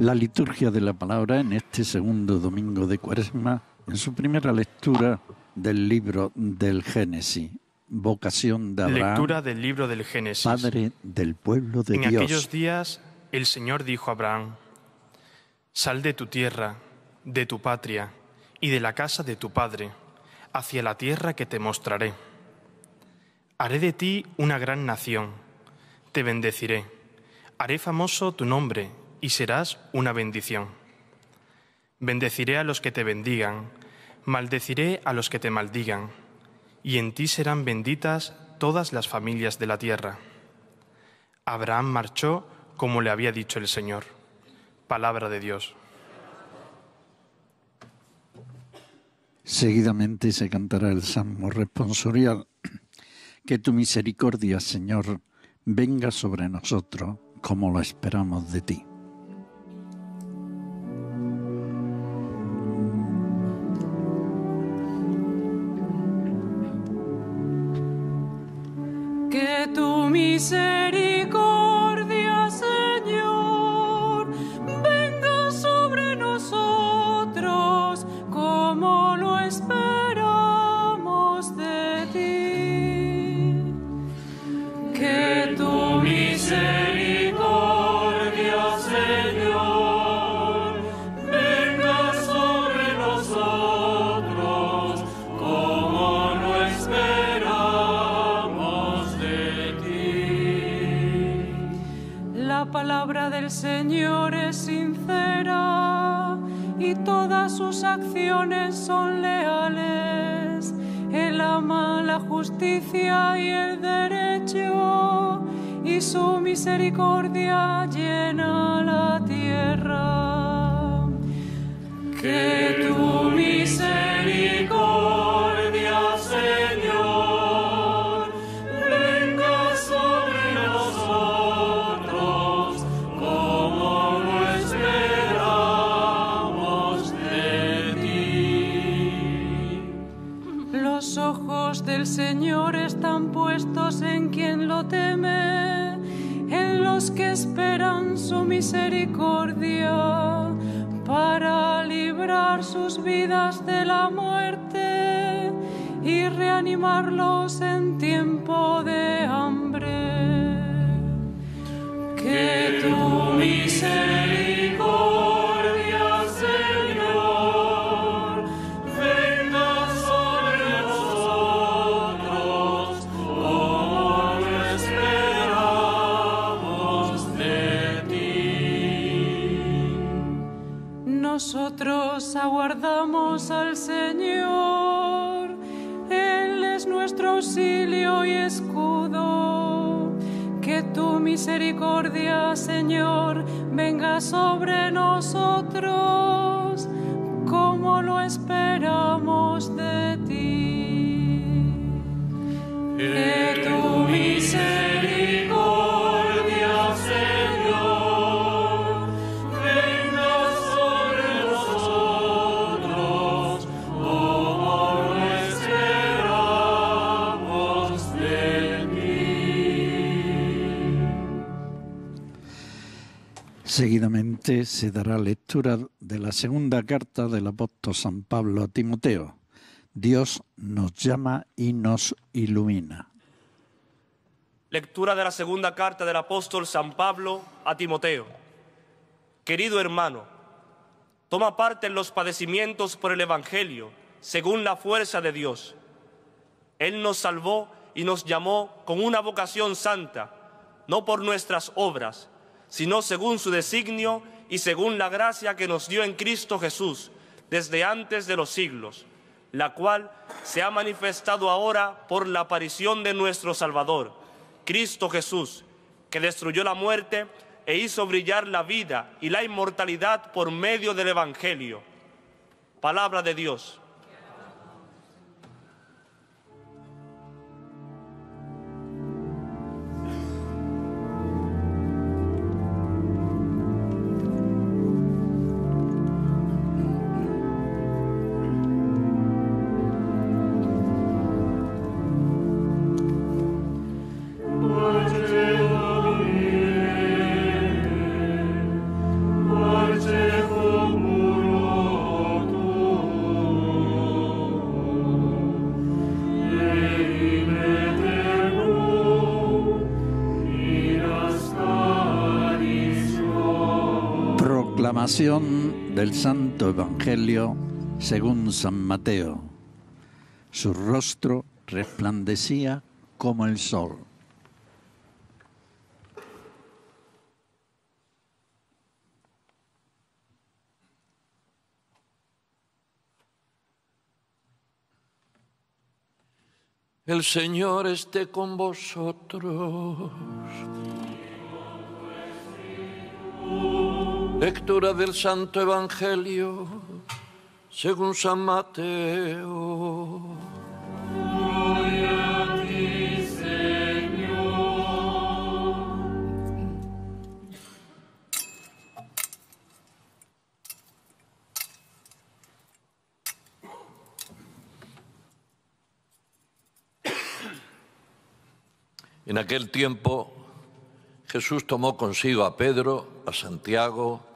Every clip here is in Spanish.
La liturgia de la palabra en este segundo domingo de Cuaresma, en su primera lectura del libro del Génesis, vocación de Abraham, lectura del libro del Génesis. Padre del pueblo de Dios. En aquellos días el Señor dijo a Abraham: Sal de tu tierra, de tu patria y de la casa de tu padre, hacia la tierra que te mostraré. Haré de ti una gran nación, te bendeciré, haré famoso tu nombre y serás una bendición. Bendeciré a los que te bendigan, maldeciré a los que te maldigan, y en ti serán benditas todas las familias de la tierra. Abraham marchó como le había dicho el Señor. Palabra de Dios. Seguidamente se cantará el salmo responsorial. Que tu misericordia, Señor, venga sobre nosotros como lo esperamos de ti. y el derecho, y su misericordia llena la tierra. Que tu misericordia su misericordia para librar sus vidas de la muerte y reanimarlos en tiempo de hambre. Que tu misericordia y escudo. Que tu misericordia, Señor, venga sobre nosotros, como lo esperamos de ti. Que tu misericordia Seguidamente se dará lectura de la segunda carta del apóstol San Pablo a Timoteo. Dios nos llama y nos ilumina. Lectura de la segunda carta del apóstol San Pablo a Timoteo. Querido hermano, toma parte en los padecimientos por el Evangelio, según la fuerza de Dios. Él nos salvó y nos llamó con una vocación santa, no por nuestras obras sino según su designio y según la gracia que nos dio en Cristo Jesús desde antes de los siglos, la cual se ha manifestado ahora por la aparición de nuestro Salvador, Cristo Jesús, que destruyó la muerte e hizo brillar la vida y la inmortalidad por medio del Evangelio. Palabra de Dios. del Santo Evangelio según San Mateo. Su rostro resplandecía como el sol. El Señor esté con vosotros. Lectura del Santo Evangelio según San Mateo. Gloria Señor. En aquel tiempo Jesús tomó consigo a Pedro, a Santiago,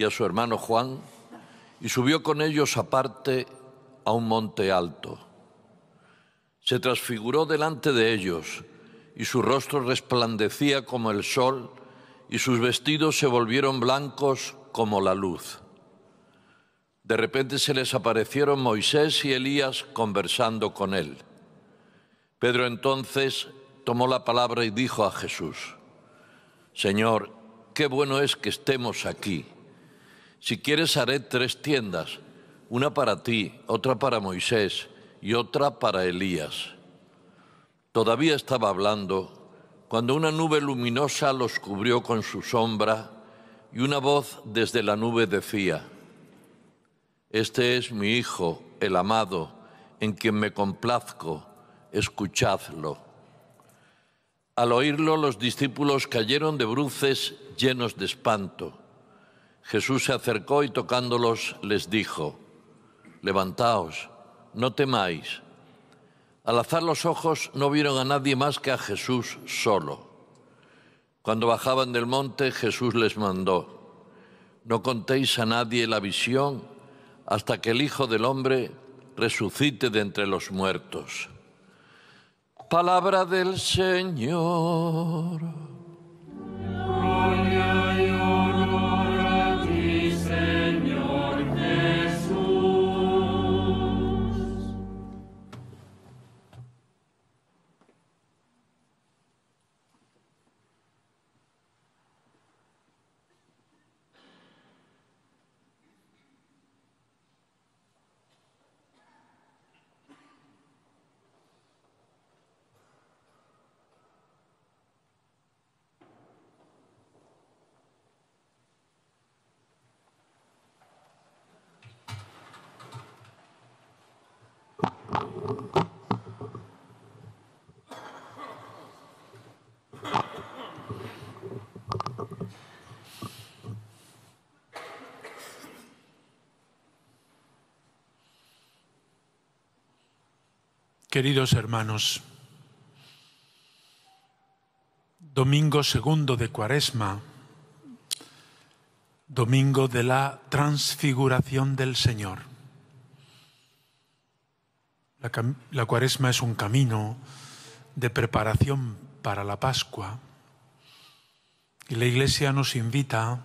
y a su hermano Juan, y subió con ellos aparte a un monte alto. Se transfiguró delante de ellos, y su rostro resplandecía como el sol, y sus vestidos se volvieron blancos como la luz. De repente se les aparecieron Moisés y Elías conversando con él. Pedro entonces tomó la palabra y dijo a Jesús, Señor, qué bueno es que estemos aquí. Si quieres haré tres tiendas, una para ti, otra para Moisés y otra para Elías. Todavía estaba hablando cuando una nube luminosa los cubrió con su sombra y una voz desde la nube decía, Este es mi Hijo, el amado, en quien me complazco, escuchadlo. Al oírlo los discípulos cayeron de bruces llenos de espanto Jesús se acercó y tocándolos les dijo, Levantaos, no temáis. Al alzar los ojos no vieron a nadie más que a Jesús solo. Cuando bajaban del monte Jesús les mandó, No contéis a nadie la visión hasta que el Hijo del Hombre resucite de entre los muertos. Palabra del Señor. Queridos hermanos, domingo segundo de Cuaresma, domingo de la transfiguración del Señor. La, Cuaresma es un camino de preparación para la Pascua y la Iglesia nos invita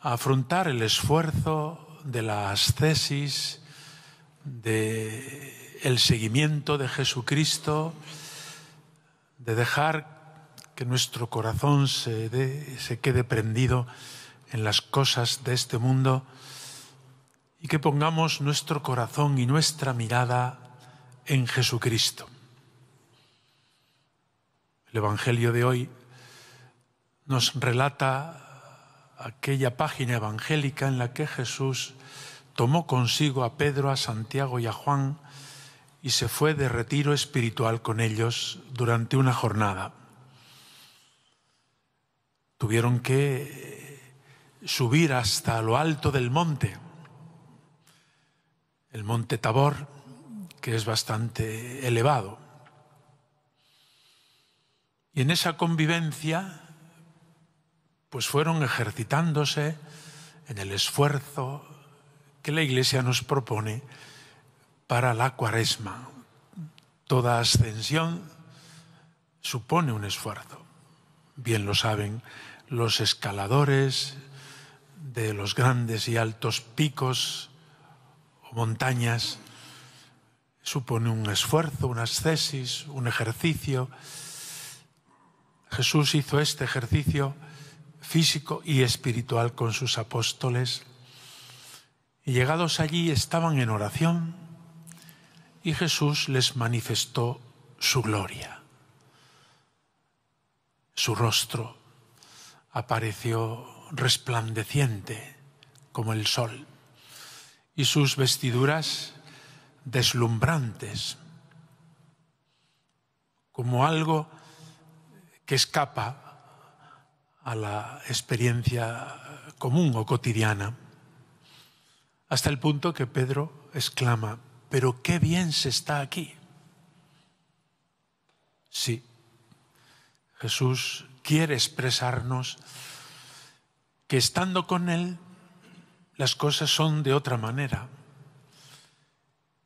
a afrontar el esfuerzo de la ascesis, de el seguimiento de Jesucristo, de dejar que nuestro corazón se, quede prendido en las cosas de este mundo y que pongamos nuestro corazón y nuestra mirada en Jesucristo. El Evangelio de hoy nos relata aquella página evangélica en la que Jesús tomó consigo a Pedro, a Santiago y a Juan y se fue de retiro espiritual con ellos durante una jornada. Tuvieron que eh, subir hasta lo alto del monte, el monte Tabor, que es bastante elevado. Y en esa convivencia, pues fueron ejercitándose en el esfuerzo que la Iglesia nos propone para la cuaresma. Toda ascensión supone un esfuerzo. Bien lo saben los escaladores de los grandes y altos picos o montañas. Supone un esfuerzo, una ascesis, un ejercicio. Jesús hizo este ejercicio físico y espiritual con sus apóstoles. Y llegados allí estaban en oración, y Jesús les manifestó su gloria. Su rostro apareció resplandeciente como el sol y sus vestiduras deslumbrantes, como algo que escapa a la experiencia común o cotidiana, hasta el punto que Pedro exclama, pero qué bien se está aquí. Sí, Jesús quiere expresarnos que estando con Él las cosas son de otra manera.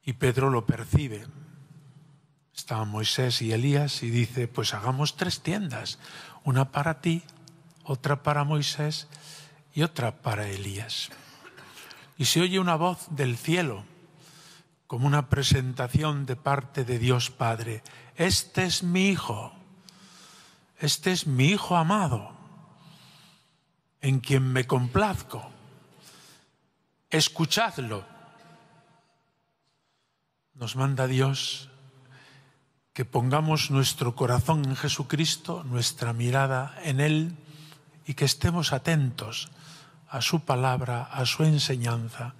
Y Pedro lo percibe. Estaban Moisés y Elías y dice, pues hagamos tres tiendas, una para ti, otra para Moisés y otra para Elías. Y se oye una voz del cielo como una presentación de parte de Dios Padre. Este es mi Hijo, este es mi Hijo amado, en quien me complazco. Escuchadlo. Nos manda Dios que pongamos nuestro corazón en Jesucristo, nuestra mirada en Él y que estemos atentos a su palabra, a su enseñanza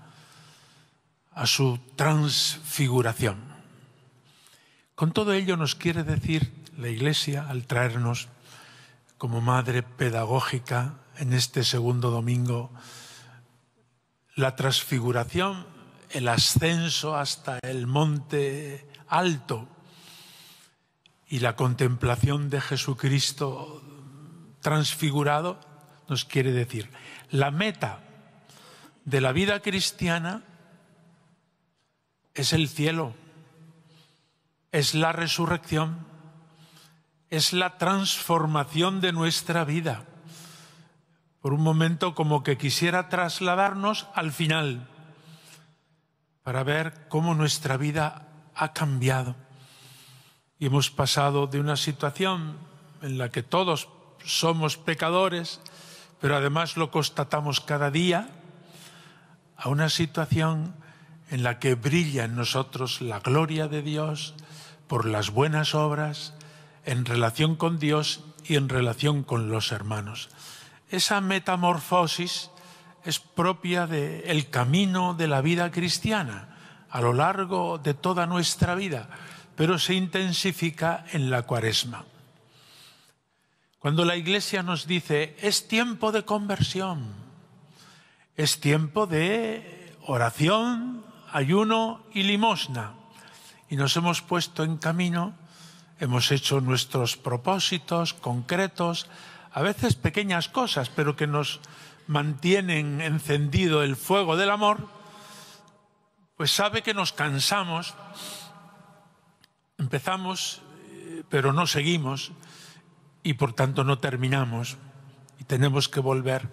a su transfiguración. Con todo ello nos quiere decir la Iglesia, al traernos como madre pedagógica en este segundo domingo, la transfiguración, el ascenso hasta el monte alto y la contemplación de Jesucristo transfigurado, nos quiere decir, la meta de la vida cristiana es el cielo, es la resurrección, es la transformación de nuestra vida. Por un momento como que quisiera trasladarnos al final para ver cómo nuestra vida ha cambiado. Y hemos pasado de una situación en la que todos somos pecadores, pero además lo constatamos cada día, a una situación en la que brilla en nosotros la gloria de Dios por las buenas obras en relación con Dios y en relación con los hermanos. Esa metamorfosis es propia del camino de la vida cristiana a lo largo de toda nuestra vida, pero se intensifica en la cuaresma. Cuando la iglesia nos dice, es tiempo de conversión, es tiempo de oración, ayuno y limosna. Y nos hemos puesto en camino, hemos hecho nuestros propósitos concretos, a veces pequeñas cosas, pero que nos mantienen encendido el fuego del amor, pues sabe que nos cansamos, empezamos, eh, pero no seguimos y por tanto no terminamos y tenemos que volver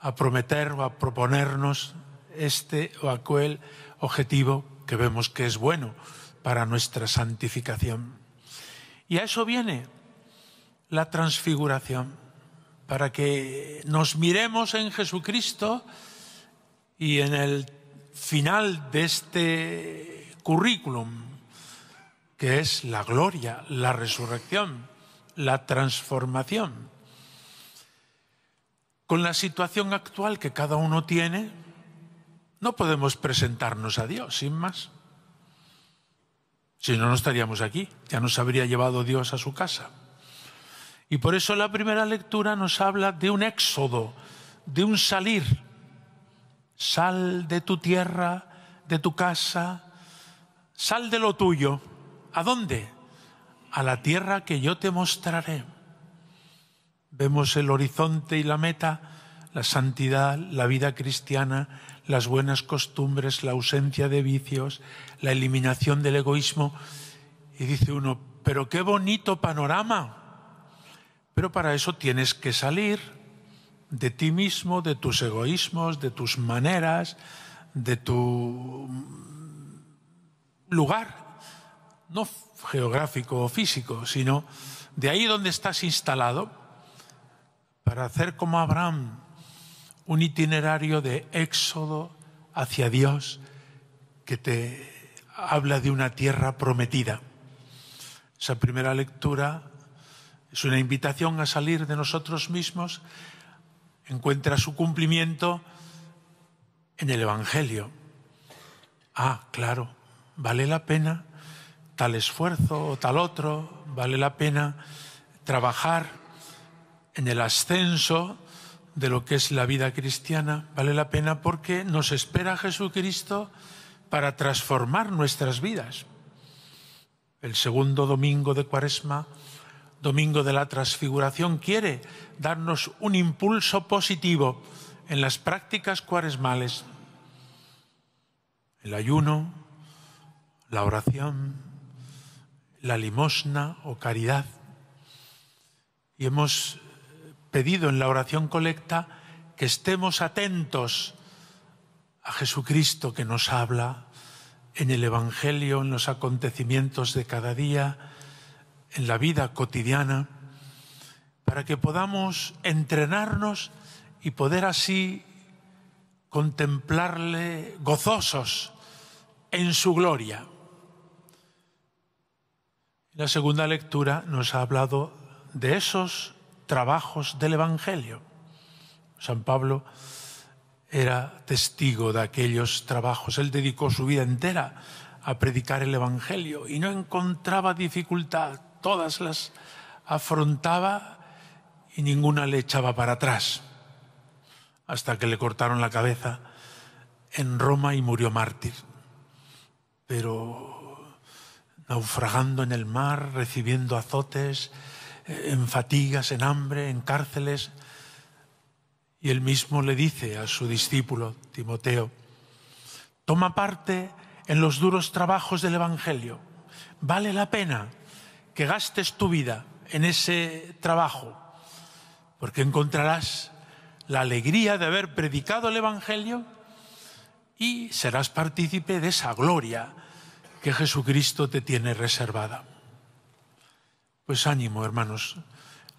a prometer o a proponernos este o aquel objetivo que vemos que es bueno para nuestra santificación. Y a eso viene la transfiguración, para que nos miremos en Jesucristo y en el final de este currículum, que es la gloria, la resurrección, la transformación. Con la situación actual que cada uno tiene, no podemos presentarnos a Dios sin más. Si no, no estaríamos aquí. Ya nos habría llevado Dios a su casa. Y por eso la primera lectura nos habla de un éxodo, de un salir. Sal de tu tierra, de tu casa, sal de lo tuyo. ¿A dónde? A la tierra que yo te mostraré. Vemos el horizonte y la meta, la santidad, la vida cristiana, las buenas costumbres, la ausencia de vicios, la eliminación del egoísmo. Y dice uno, pero qué bonito panorama. Pero para eso tienes que salir de ti mismo, de tus egoísmos, de tus maneras, de tu lugar, no geográfico o físico, sino de ahí donde estás instalado, para hacer como Abraham, un itinerario de éxodo hacia Dios que te habla de una tierra prometida. Esa primera lectura es una invitación a salir de nosotros mismos, encuentra su cumplimiento en el Evangelio. Ah, claro, vale la pena tal esfuerzo o tal otro, vale la pena trabajar en el ascenso de lo que es la vida cristiana. Vale la pena porque nos espera Jesucristo para transformar nuestras vidas. El segundo domingo de Cuaresma, domingo de la transfiguración, quiere darnos un impulso positivo en las prácticas cuaresmales. El ayuno, la oración, la limosna o caridad. Y hemos pedido en la oración colecta que estemos atentos a Jesucristo que nos habla en el Evangelio, en los acontecimientos de cada día, en la vida cotidiana, para que podamos entrenarnos y poder así contemplarle gozosos en su gloria. La segunda lectura nos ha hablado de esos trabajos del Evangelio. San Pablo era testigo de aquellos trabajos. Él dedicó su vida entera a predicar el Evangelio y no encontraba dificultad. Todas las afrontaba y ninguna le echaba para atrás. Hasta que le cortaron la cabeza en Roma y murió mártir. Pero naufragando en el mar, recibiendo azotes, en fatigas, en hambre, en cárceles. Y él mismo le dice a su discípulo, Timoteo, toma parte en los duros trabajos del Evangelio. Vale la pena que gastes tu vida en ese trabajo, porque encontrarás la alegría de haber predicado el Evangelio y serás partícipe de esa gloria que Jesucristo te tiene reservada. Pues ánimo, hermanos.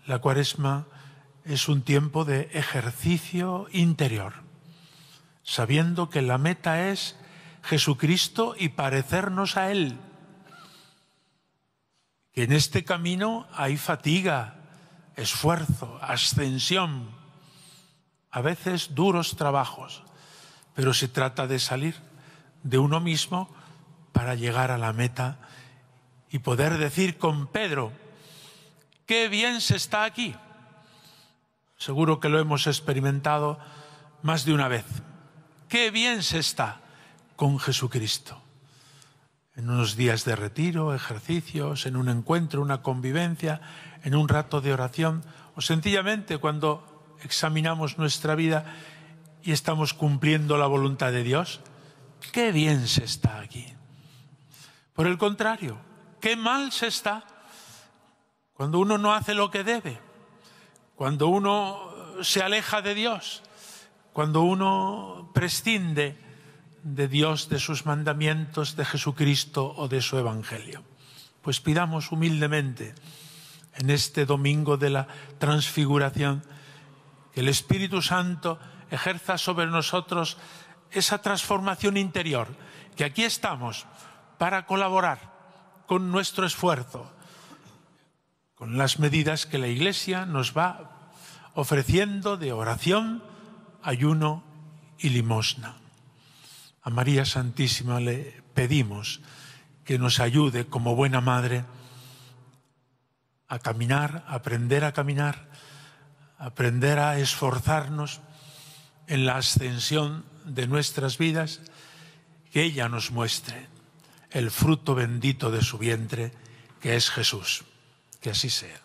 La cuaresma es un tiempo de ejercicio interior, sabiendo que la meta es Jesucristo y parecernos a Él. Que en este camino hay fatiga, esfuerzo, ascensión, a veces duros trabajos, pero se trata de salir de uno mismo para llegar a la meta y poder decir con Pedro, Qué bien se está aquí. Seguro que lo hemos experimentado más de una vez. Qué bien se está con Jesucristo. En unos días de retiro, ejercicios, en un encuentro, una convivencia, en un rato de oración o sencillamente cuando examinamos nuestra vida y estamos cumpliendo la voluntad de Dios. Qué bien se está aquí. Por el contrario, qué mal se está cuando uno no hace lo que debe, cuando uno eh, se aleja de Dios, cuando uno prescinde de Dios, de sus mandamientos, de Jesucristo o de su Evangelio. Pues pidamos humildemente en este domingo de la transfiguración que el Espíritu Santo ejerza sobre nosotros esa transformación interior, que aquí estamos para colaborar con nuestro esfuerzo, con las medidas que la Iglesia nos va ofreciendo de oración, ayuno y limosna. A María Santísima le pedimos que nos ayude como buena madre a caminar, a aprender a caminar, a aprender a esforzarnos en la ascensión de nuestras vidas, que ella nos muestre el fruto bendito de su vientre, que es Jesús. Que así sea.